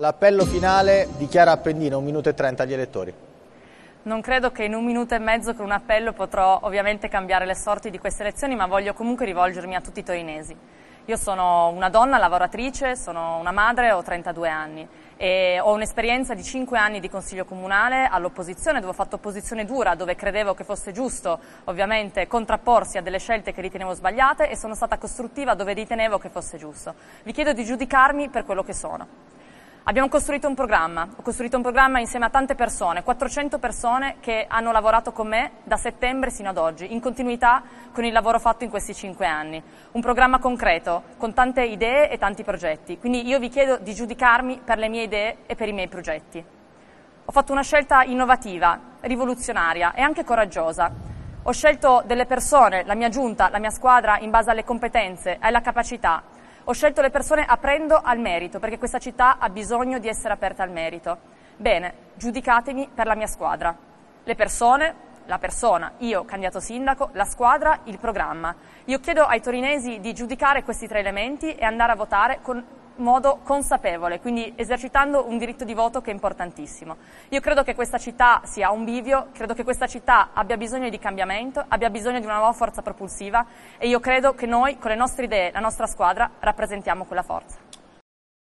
L'appello finale di Chiara Appendino, un minuto e trenta agli elettori. Non credo che in un minuto e mezzo con un appello potrò ovviamente cambiare le sorti di queste elezioni, ma voglio comunque rivolgermi a tutti i torinesi. Io sono una donna lavoratrice, sono una madre, ho 32 anni e ho un'esperienza di 5 anni di consiglio comunale all'opposizione, dove ho fatto opposizione dura, dove credevo che fosse giusto ovviamente contrapporsi a delle scelte che ritenevo sbagliate e sono stata costruttiva dove ritenevo che fosse giusto. Vi chiedo di giudicarmi per quello che sono. Abbiamo costruito un programma, ho costruito un programma insieme a tante persone, 400 persone che hanno lavorato con me da settembre sino ad oggi, in continuità con il lavoro fatto in questi 5 anni. Un programma concreto, con tante idee e tanti progetti. Quindi io vi chiedo di giudicarmi per le mie idee e per i miei progetti. Ho fatto una scelta innovativa, rivoluzionaria e anche coraggiosa. Ho scelto delle persone, la mia giunta, la mia squadra, in base alle competenze, e alla capacità ho scelto le persone aprendo al merito, perché questa città ha bisogno di essere aperta al merito. Bene, giudicatemi per la mia squadra. Le persone, la persona, io candidato sindaco, la squadra, il programma. Io chiedo ai torinesi di giudicare questi tre elementi e andare a votare con modo consapevole, quindi esercitando un diritto di voto che è importantissimo. Io credo che questa città sia un bivio, credo che questa città abbia bisogno di cambiamento, abbia bisogno di una nuova forza propulsiva e io credo che noi, con le nostre idee, la nostra squadra, rappresentiamo quella forza.